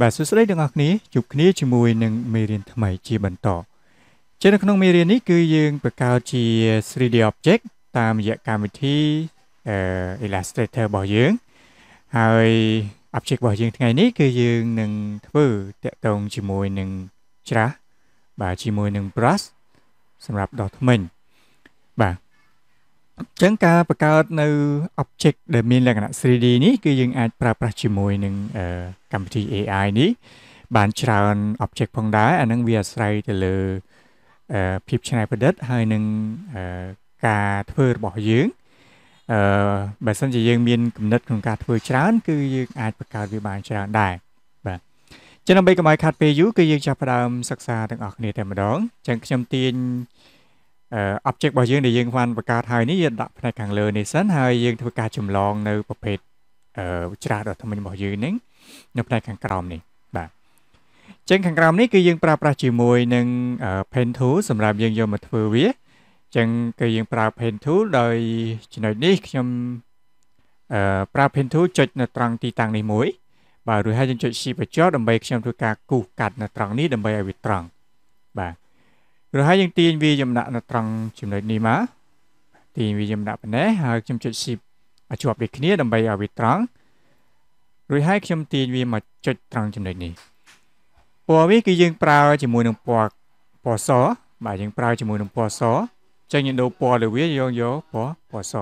បាទសួស្តីទាំងអស់គ្នាជួបគ្នាជាមួយនឹងមេរៀនថ្មីជាបន្តជានៅក្នុងមេរៀននេះគឺយើងបង្កើតជា 3D object តាមរយៈកម្មវិធី Illustrator របស់យើង ហើយ object របស់យើងថ្ងៃនេះគឺយើងនឹងធ្វើតាក់ទងជាមួយនឹងច្រាស់បាទជាមួយនឹង brush សម្រាប់ដោះធ្មេញអញ្ចឹងការបង្កើតនៅ object ដែលមាន លក្ខណៈ 3D នេះគឺយើងអាចប្រើប្រាស់ជាមួយនឹងកម្មវិធី AI នេះបានច្រើន object ផងដែរអានឹងវាអាស្រ័យទៅលើភាពច្នៃប្រឌិតហើយនឹងការធ្វើរបស់យើងអឺបើសិនជាយើង មានគំនិតក្នុងការធ្វើច្រើន គឺយើងអាចបង្កើតវាបានច្រើនដែរបាទចឹងដើម្បីកុំឲ្យខាត់ពេលយូរគឺយើងចាប់ផ្ដើមសិក្សាទាំងអស់គ្នាតែម្ដងចឹងខ្ញុំទាញ object របស់យើងដែលយើងបានបង្កើតហើយនេះយើងដាក់ផ្នែកខាងលើនេះសិនហើយយើងធ្វើការចម្លងនៅប្រភេទអឺច្រាសដ៏ធំរបស់យើងហ្នឹងនៅផ្នែកខាងក្រោមនេះបាទចឹងខាងក្រោមនេះគឺយើងប្រើប្រាស់ជាមួយនឹង pen tool សម្រាប់យើងយកមកធ្វើវាចឹងគឺយើងប្រើ pen tool ដោយចំណុចនេះខ្ញុំអឺប្រើ pen tool ចុចនៅត្រង់ទីតាំងនេះមួយបាទរួចហើយយើងចុច shift បញ្ចុះដើម្បីខ្ញុំធ្វើការគូសកាត់នៅត្រង់នេះដើម្បីឲ្យវាត្រង់បាទរហ័សយើងទាញវាចំណាក់នៅត្រង់ចំណុចនេះមកទាញវាចំណាក់ប៉ុណ្ណេះហើយខ្ញុំចុច shift ឲ្យជាប់ដូចគ្នាដើម្បីឲ្យវាត្រង់រួចហើយខ្ញុំទាញវាមកចុចត្រង់ចំណុចនេះពណ៌វាគឺយើងប្រើជាមួយនឹងពណ៌ពណ៌សបាទយើងប្រើជាមួយនឹងពណ៌សចឹងយើងដូរពណ៌លើវាយកយកពណ៌ពណ៌ស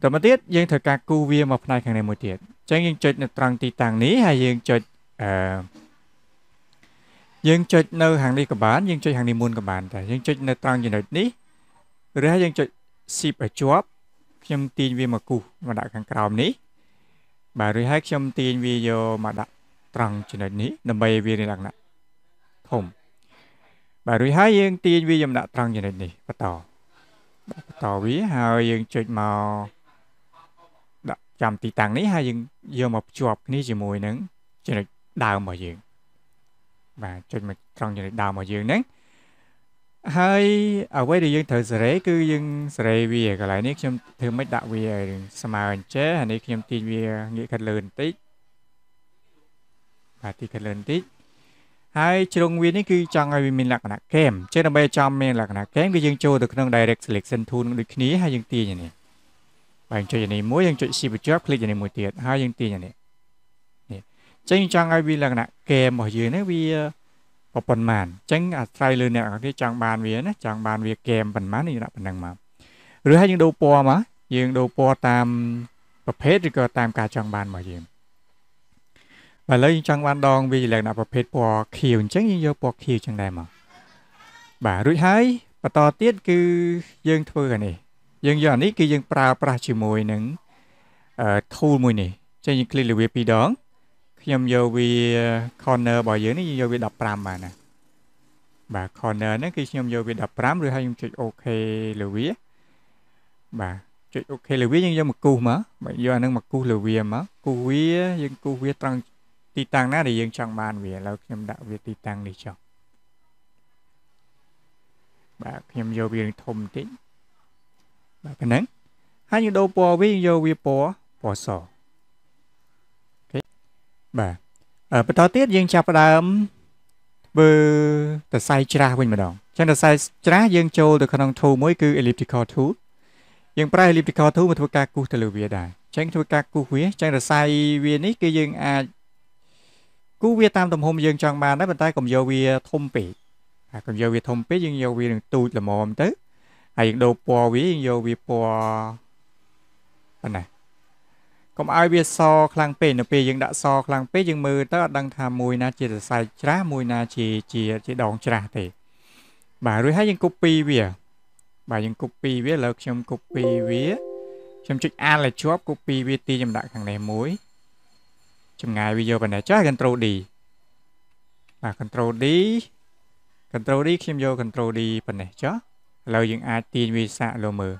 តមកទៀតយើងត្រូវការគូវាមកផ្នែកខាងនេះមួយទៀតចឹងយើងចុចនៅត្រង់ទីតាំងនេះហើយយើងចុចអឺយើងចុចនៅខាងនេះក៏បានយើងចុចខាងនេះមុនក៏បានដែរយើងចុចនៅត្រង់ចំណុចនេះឬហើយយើងចុច Shift ឲ្យជាប់ខ្ញុំទាញវាមកគូសមកដាក់ខាងក្រោមនេះបាទឬហើយខ្ញុំទាញវាយកមកដាក់ត្រង់ចំណុចនេះដើម្បីឲ្យវាមានលក្ខណៈធំបាទរួចហើយយើងទាញវាយកដាក់ត្រង់ចំណុចនេះបន្តបន្តវាហើយយើងចុចមកដាក់ចាំទីតាំងនេះហើយយើងយកមកភ្ជាប់គ្នាជាមួយនឹងចំណុចដើមរបស់យើងបាទចុចមកត្រង់ចំណុចដើមរបស់យើងហ្នឹងហើយអ្វីដែលយើងត្រូវសេរីគឺយើងសេរីវាកន្លែងនេះខ្ញុំធ្វើមិនដាក់វាឲ្យស្មើអញ្ចេះហើយនេះខ្ញុំទាញវាងាកខាត់លើបន្តិចបាទទីខាត់លើបន្តិចហើយជ្រុងវានេះគឺចង់ឲ្យវាមានលក្ខណៈ game ចឹងដើម្បីចង់មានលក្ខណៈ game គឺយើងចូលទៅក្នុង direct selection tool នឹងដូចគ្នាហើយយើងទាញនេះបាទយើងចុចនេះមួយយើងចុច shift ជាប់ click នេះមួយទៀតហើយយើងទាញនេះចឹងចង់ឲ្យវាលក្ខណៈហ្គេមរបស់យើងនេះវាប៉ុណ្ណាអញ្ចឹងអាស្រ័យលើអ្នកគេចង់បានវាណាចង់បាន វាហ្គេមប៉ុន្មានយើងដាក់ប៉ុណ្ណឹងមកឬហើយយើងដូរពណ៌មកយើងដូរពណ៌តាមប្រភេទឬក៏តាមការចង់បានរបស់យើងបើឥឡូវយើងចង់បានដងវាលក្ខណៈប្រភេទពណ៌ខៀវអញ្ចឹងយើងយកពណ៌ខៀវចឹងដែរមកបាទរួចហើយបន្តទៀតគឺយើងធ្វើអានេះយើងយកអានេះគឺយើងប្រើប្រាស់ជាមួយនឹងអឺ tool មួយនេះចឹងយើងคลิกលើវាពីរដងខ្ញុំយកវា corner របស់យើងនេះយកវា15បាទណាបាទ corner ហ្នឹងគឺខ្ញុំយកវា15ឬហើយខ្ញុំចុច OK លើវាបាទចុច OK លើវាយើងយកមកគូសមកបាទយកអាហ្នឹងមកគូសលើវាមកគូសវាយើងគូសវាត្រង់ទីតាំងណាដែលយើងចង់បានវាឥឡូវខ្ញុំដាក់វាទីតាំងនេះចុះបាទខ្ញុំយកវាធំបន្តិចបាទប៉ុណ្ណឹងហើយយើងដូរពណ៌វាយើងយកវាពណ៌ពណ៌សបាទបន្តទៀតយើងចាប់ផ្ដើមធ្វើសរសៃច្រាស់វិញម្ដងអញ្ចឹងសរសៃច្រាស់យើងចូលទៅក្នុង tool មួយគឺ elliptical tool យើងប្រើ elliptical tool មកធ្វើការគូសទៅលើវាដែរអញ្ចឹងធ្វើការគូសវាអញ្ចឹងរសៃវានេះគឺយើងអាចគូសវាតាមទំហំយើងចង់បានដែរប៉ុន្តែកុំយកវាធំពេកហើយកុំយកវាធំពេកយើងយកវានឹងទូចល្មមទៅហើយយើងដូរពណ៌វាយើងយកវាពណ៌ប៉ុណ្ណាកុំឲ្យវាសខ្លាំងពេកនៅពេលយើងដាក់សខ្លាំងពេកយើងមើលទៅអត់ដឹងថាមួយណាជាសរសៃច្រាស់មួយណាជាជាជាដងច្រាស់ទេ បាទរួចហើយយើង copy វា បាទយើង copy វាឥឡូវខ្ញុំ copy វាខ្ញុំចុចអានលើជាប់ copy វាទីចំដាក់ខាងនេះមួយចម្ងាយវាយកប៉ុណ្ណេះចុះ control D បាទ control D control D ខ្ញុំយក control D ប៉ុណ្ណេះចុះឥឡូវយើងអាចទាញវាសាកលើមើល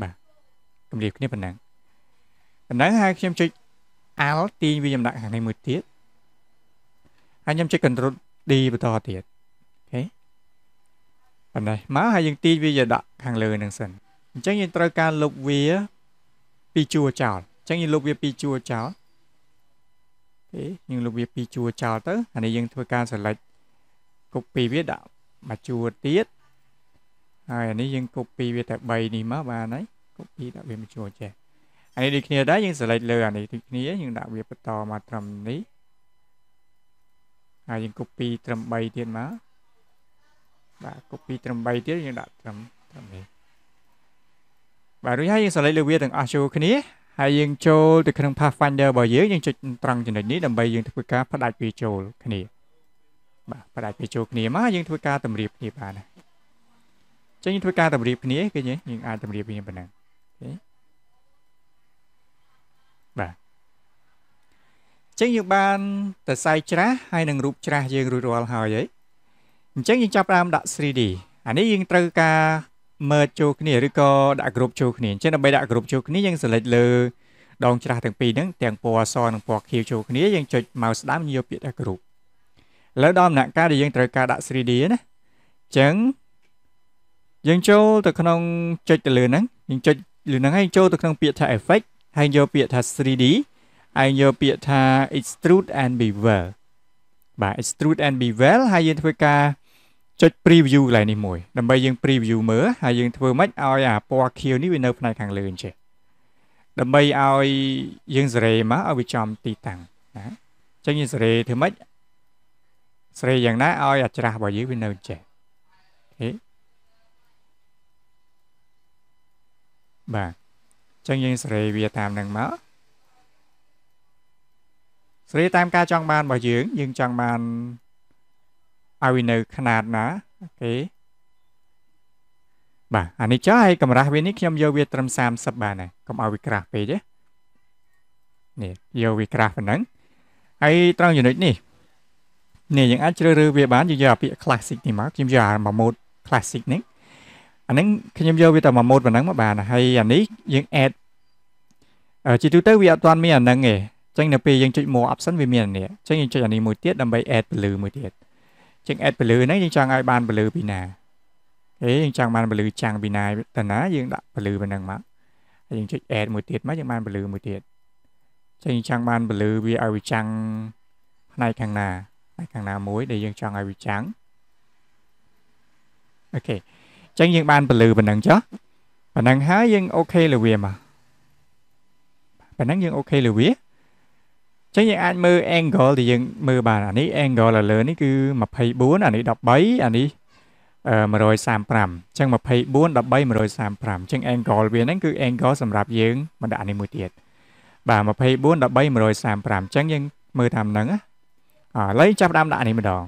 បាទគម្រាបគ្នាប៉ុណ្ណឹងណ្ដឹងហើយខ្ញុំចុច Alt ទាញវាចំដាក់ខាងនេះមួយទៀតហើយខ្ញុំចុច Ctrl D បន្តទៀតអូខេប៉ុណ្ណេះមកហើយយើងទាញវាយកដាក់ខាងលើនឹងសិនអញ្ចឹងយើងត្រូវការលុបវាពីជួរចោលអញ្ចឹងយើងលុបវាពីជួរចោលអូខេយើងលុបវាពីជួរចោលទៅអានេះយើងធ្វើការ select copy វាដាក់មកជួរទៀតហើយអានេះយើង copy វាតែ3នេះមកបានហើយ copy ដាក់វាមកជួរចេះអានេះដូចគ្នាដែរយើង select លើអានេះដូចគ្នាយើងដាក់វាបន្តមកត្រឹមនេះហើយយើង copy ត្រឹម3ទៀតមកបាទ copy ត្រឹម3ទៀតយើងដាក់ត្រឹមត្រឹមនេះបាទរួចហើយយើង select លើវាទាំងអស់ចូលគ្នាហើយយើងចូលទៅក្នុង Pathfinder របស់យើងយើងចុចត្រង់ចំណុចនេះដើម្បីយើងធ្វើការផ្ដាច់វាចូលគ្នា បាទផ្ដាច់វាចូលគ្នាមកយើងធ្វើការតម្រៀបគ្នាបានណាចឹងយើងធ្វើការតម្រៀបគ្នាគឺយើងអាចតម្រៀបគ្នាប៉ុណ្ណឹងអូខេបាទអញ្ចឹងយើងបាន ទៅសាយច្រាស់ហើយនឹងរូបច្រាស់យើងរួចរាល់ហើយហីអញ្ចឹងយើងចាប់ផ្ដើមដាក់ 3D អានេះយើងត្រូវការ merge ចូលគ្នាឬក៏ដាក់ក្រុមចូលគ្នាអញ្ចឹងដើម្បីដាក់ក្រុមចូលគ្នាយើង select លើដងច្រាស់ទាំងពីរហ្នឹងទាំងពណ៌សនិងពណ៌ខៀវចូលគ្នាយើងចុច mouse ស្ដាំយកពាក្យដាក់ក្រុមឥឡូវដល់ដំណាក់កាលដែលយើងត្រូវការដាក់ 3D ណាអញ្ចឹងយើងចូលទៅក្នុងចុចទៅលើហ្នឹងយើងចុចលើហ្នឹងហើយចូលទៅក្នុងពាក្យថា effect ហើយយកពាក្យថា 3D ឯងយកពាក្យថា extrude and bevel បាទ extrude and bevel ហើយយើងធ្វើការចុច preview កន្លែងនេះមួយដើម្បីយើង preview មើលហើយយើងធ្វើម៉េចឲ្យអាពណ៌ខៀវនេះវានៅផ្នែកខាងលើអញ្ចឹងដើម្បីឲ្យយើងសេរីមកឲ្យវាចំទីតាំងណាអញ្ចឹងយើងសេរីធ្វើម៉េចសេរីយ៉ាងណាឲ្យអាច្រាស់របស់យើងវានៅចេះអូខេបាទចឹងយើងសេរីវាតាមនឹងមកសេរីតាមការចង់បានរបស់យើង យើងចង់បានឲ្យវានៅຂະຫນាតណាអូខេបាទអានេះចាឲ្យកម្រាស់វានេះខ្ញុំយកវាត្រឹម30បានហើយកុំឲ្យវាក្រាស់ពេកទេនេះយកវាក្រាស់ប៉ុណ្ណឹងហើយត្រង់ចំណុចនេះនេះយើងអាចជ្រើសរើសវាបានយើងយកអាពាក្យ classic នេះមកខ្ញុំយកអាម៉ូត classic នេះអាហ្នឹងខ្ញុំយកវាតែមួយម៉ូតប៉ុណ្ណឹងមកបានហើយអានេះយើង add ជាទូទៅវាអត់ទាន់មានអាហ្នឹងទេចឹងនៅពេលយើងចុច more option វាមានអានេះចឹងយើងចុចអានេះមួយទៀតដើម្បី add ពលឺមួយទៀតចឹង add ពលឺហ្នឹងយើងចង់ឲ្យបានពលឺពីណាអេយើងចង់បានពលឺចាំងពីណាតាណាយើងដាក់ពលឺប៉ុណ្ណឹងមកហើយយើងចុច add មួយទៀតមកយើងបានពលឺមួយទៀតចឹងយើងចង់បានពលឺវាឲ្យវាចាំងផ្នែកខាងណាផ្នែកខាងណាមួយដែលយើងចង់ឲ្យវាចាំងអូខេចឹងយើងបានពលឺប៉ុណ្ណឹងចុះប៉ុណ្ណឹងហើយយើងអូខេលើវាមកប៉ុណ្ណឹងយើងអូខេលើវាចឹងយើងអាចមើល angle ដែលយើងមើលបានអានេះ angle លើលើនេះគឺ24អានេះ13អានេះ135ចឹង24 13 135ចឹង angle វាហ្នឹងគឺ angle សម្រាប់យើងបណ្ដាក់នេះមួយទៀតបាទ24 13 135ចឹងយើងមើលតាមហ្នឹងណាឥឡូវចាប់ដើមដាក់នេះម្ដង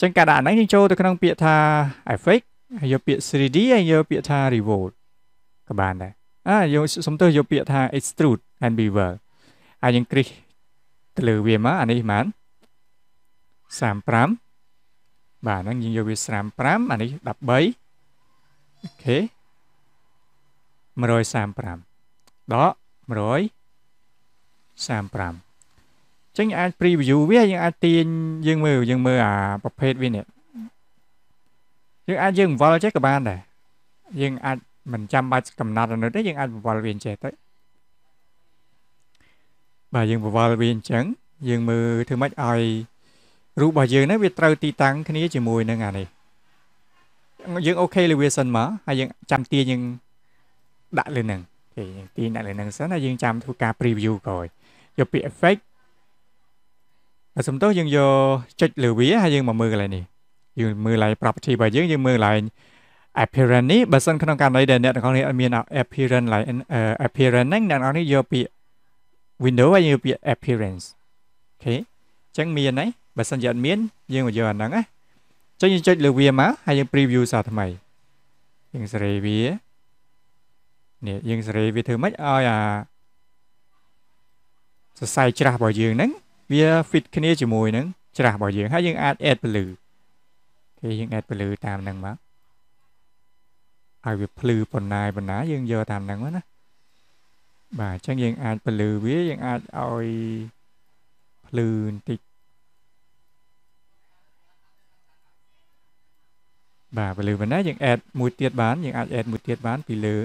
ចឹងការដាក់ហ្នឹងយើងចូលទៅក្នុងពាក្យថា effect ហើយយកពាក្យ 3D ហើយយកពាក្យថា revolt ក៏បានដែរអាយកសំទោសយកពាក្យថា extrude and bevel ហើយយើងគ្រីសទៅលើវាមកអានេះបាន35បាទហ្នឹងយើងយកវា35អានេះ13អូខេ135ដក135អញ្ចឹងអាច preview វាយើងអាចទាញយើងមើលយើងមើលអាប្រភេទវានេះយើងអាចយើងបង្វល់ចេះក៏បានដែរយើងអាចមិនចាំបាច់កំណត់នៅទេយើងអាចបង្វល់វាចេះទៅបាទយើងបង្វល់វាអញ្ចឹង យើងមើលធ្វើម៉េចឲ្យ រូបរបស់យើងហ្នឹងវាត្រូវ ទីតាំងគ្នាជាមួយនឹងអានេះយើងអូខេលើវាសិនមកហើយយើងចាំទាញយើងដាក់លើនឹងគេយើងទាញដាក់លើនឹងសិនហើយយើងចាំធ្វើការ preview ក្រោយយកពាក្យ effect បើសំទោសយើងយកចុចលើវាហើយយើងមកមើលកន្លែងនេះយើងមើលឡើង property របស់យើងយើងមើលឡើង appearance នេះបើសិនក្នុងករណីដែលអ្នកទាំងអស់គ្នាអត់មាន appearance ឡើង appearance ហ្នឹងអ្នកទាំងអស់គ្នាយកពាក្យ window ហើយយកពាក្យ appearance អូខេអញ្ចឹងមានហើយបើសិនជាអត់មានយើងមកយកអាហ្នឹងណាចុចយើងចុចលើវាមកហើយយើង preview សារថ្មីយើងសេរីវានេះយើងសេរីវាធ្វើម៉េចឲ្យអាសរសៃច្រាស់របស់យើងហ្នឹងវា fit គ្នាជាមួយនឹងច្រាស់របស់យើងហើយយើងអាច add ពលឺគេយើងអេតពលឺតាមហ្នឹងមកឲ្យវាភ្លឺបណ្ណាយបណ្ណាយើងយកតាមហ្នឹងណាបាទអញ្ចឹងយើងអាចពលឺវាយើងអាចឲ្យភ្លឺបន្តិចបាទពលឺបណ្ណាយើងអេតមួយទៀតបានយើងអាចអេតមួយទៀតបានពីលើ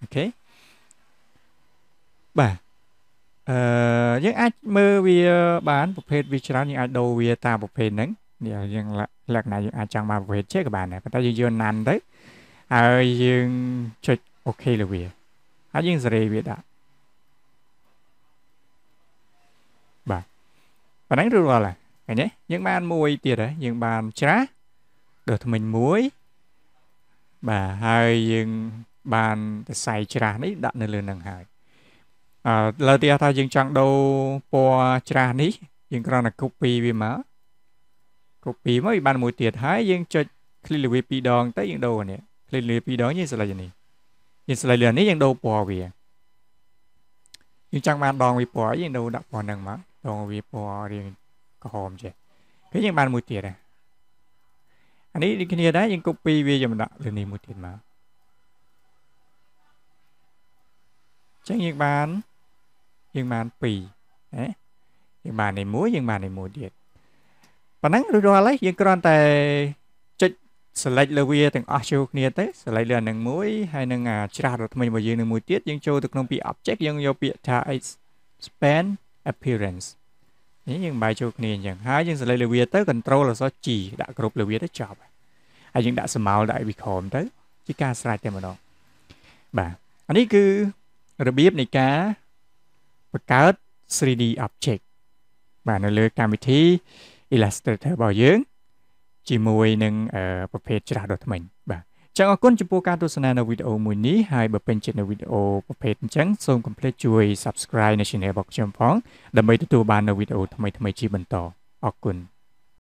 អូខេបាទអឺយើងអាចមើលវាបានប្រភេទវាច្រើនយើងអាចដូរវាតាមប្រភេទហ្នឹងយើងលក្ខណៈយើងអាចចង់មកវេតជាក៏បានដែរប៉ុន្តែយើងយកណាន់ទៅហើយយើងចុចអូខេលើវាហើយយើងសេរីវាដាក់បាទប៉ណ្ណឹងរួចរាល់ហើយឃើញទេយើងបានមួយទៀតហើយយើងបានច្រាស់ដុសធ្មេញមួយបាទហើយយើងបានសរសៃច្រាស់នេះដាក់នៅលើនឹងហើយអឺលើទីថាយើងចង់ដូរពណ៌ច្រាស់នេះយើងគ្រាន់តែ copy វាមក copy មកបានមួយទៀតហើយយើងចុច click លើវាពីរដងទៅយើងដូរនេះ click លើពីរដងយើងស្លេចនេះយើងស្លេចលើនេះយើងដូរពណ៌វាយើងចង់បានដងវាពណ៌យើងដូរដាក់ពណ៌ហ្នឹងមកដងវាពណ៌រៀងក្រហមចេះគឺយើងបានមួយទៀតដែរអានេះដូចគ្នាដែរយើង copy វាយើងដាក់លើនេះមួយទៀតមកចឹងយើងបានយើងបាន2ណាយើងបាននេះមួយយើងបាននេះមួយទៀតប៉ុណ្ណឹងរួចរាល់ហើយយើងគ្រាន់តែចុច select លើវាទាំងអស់ចូលគ្នាទេ select លើអានឹងមួយហើយនឹងអាច្រាស់រត់ថ្មីរបស់យើងនឹងមួយទៀតយើងចូលទៅក្នុងពាក្យ object យើងយកពាក្យថា expand appearance នេះយើងបាយចូលគ្នាអញ្ចឹងហើយយើង select លើវាទៅ control អក្សរ G ដាក់គ្រប់លើវាទៅចប់ហើយយើងដាក់ស្មោលដាក់ icon ទៅជាការស្រេចតែម្ដងបាទអានេះគឺរបៀបនៃការបង្កើត 3D object បាទនៅលើកម្មវិធី illustrator របស់យើង ជាមួយនឹងប្រភេទច្រាស់ដុសធ្មេញបាទចឹងអរគុណចំពោះការទស្សនានៅវីដេអូមួយនេះហើយបើពេញចិត្តនៅវីដេអូប្រភេទអញ្ចឹងសូមកុំភ្លេចជួយ Subscribe នៅ Channel របស់ខ្ញុំផងដើម្បីទទួលបាននៅវីដេអូថ្មីៗជាបន្តអរគុណ